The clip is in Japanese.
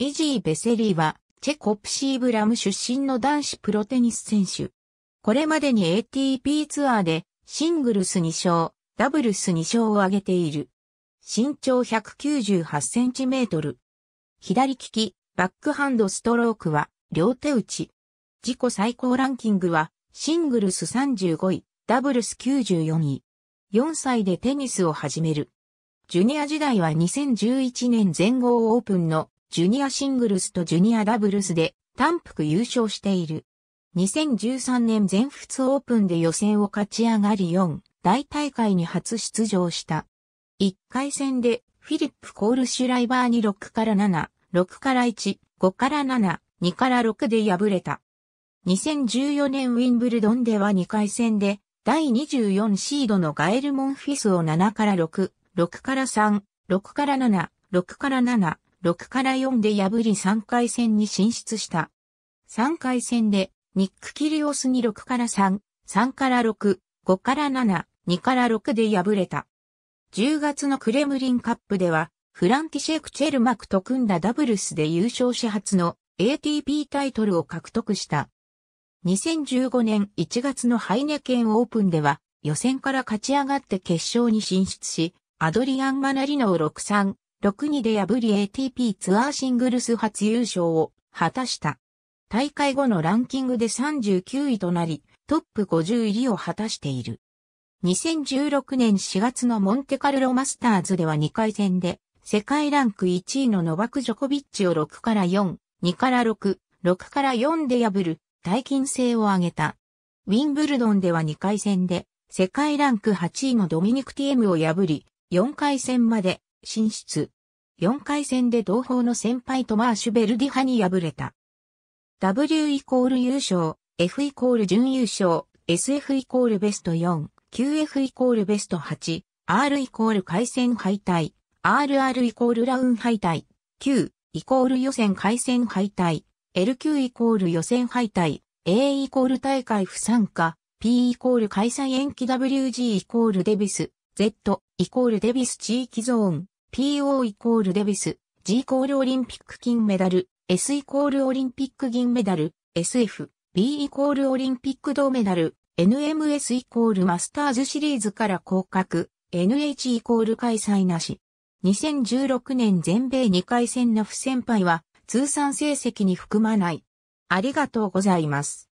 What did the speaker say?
イジー・ベセリーは、チェコプシーブラム出身の男子プロテニス選手。これまでに ATP ツアーで、シングルス2勝、ダブルス2勝を挙げている。身長198センチメートル。左利き、バックハンドストロークは、両手打ち。自己最高ランキングは、シングルス35位、ダブルス94位。4歳でテニスを始める。ジュニア時代は2011年全豪オープンのジュニアシングルスとジュニアダブルスで単服優勝している。2013年全仏オープンで予選を勝ち上がり4大大会に初出場した。1回戦でフィリップ・コールシュライバーに6から7、6から1、5から7、2から6で敗れた。2014年ウィンブルドンでは2回戦で第24シードのガエル・モンフィスを7から6、6から3、6から7、6から7、6から4で破り3回戦に進出した。3回戦で、ニック・キリオスに6から3、3から6、5から7、2から6で敗れた。10月のクレムリンカップでは、フランティシェク・チェルマクと組んだダブルスで優勝し初の ATP タイトルを獲得した。2015年1月のハイネケンオープンでは、予選から勝ち上がって決勝に進出し、アドリアン・マナリノを6-3、6-2で破り ATP ツアーシングルス初優勝を果たした。大会後のランキングで39位となり、トップ50入りを果たしている。2016年4月のモンテカルロマスターズでは2回戦で、世界ランク1位のノバク・ジョコビッチを6から4、2から6、6から4で破る、大金制を挙げた。ウィンブルドンでは2回戦で、世界ランク8位のドミニク・ティエムを破り、4回戦まで進出。4回戦で同胞の先輩とマーシュ・ベルディ派に敗れた。W イコール優勝、F イコール準優勝、SF イコールベスト4、QF イコールベスト8、R イコール回戦敗退、RR イコールラウン敗退、Q イコール予選回戦敗退、LQ イコール予選敗退、A イコール大会不参加、P イコール開催延期 WG イコールデビス、Z イコールデビス地域ゾーン、PO イコールデビス、G イコールオリンピック金メダル、S イコールオリンピック銀メダル、SF、B イコールオリンピック銅メダル、NMS イコールマスターズシリーズから降格、NH イコール開催なし。2016年全米2回戦の不先輩は通算成績に含まない。ありがとうございます。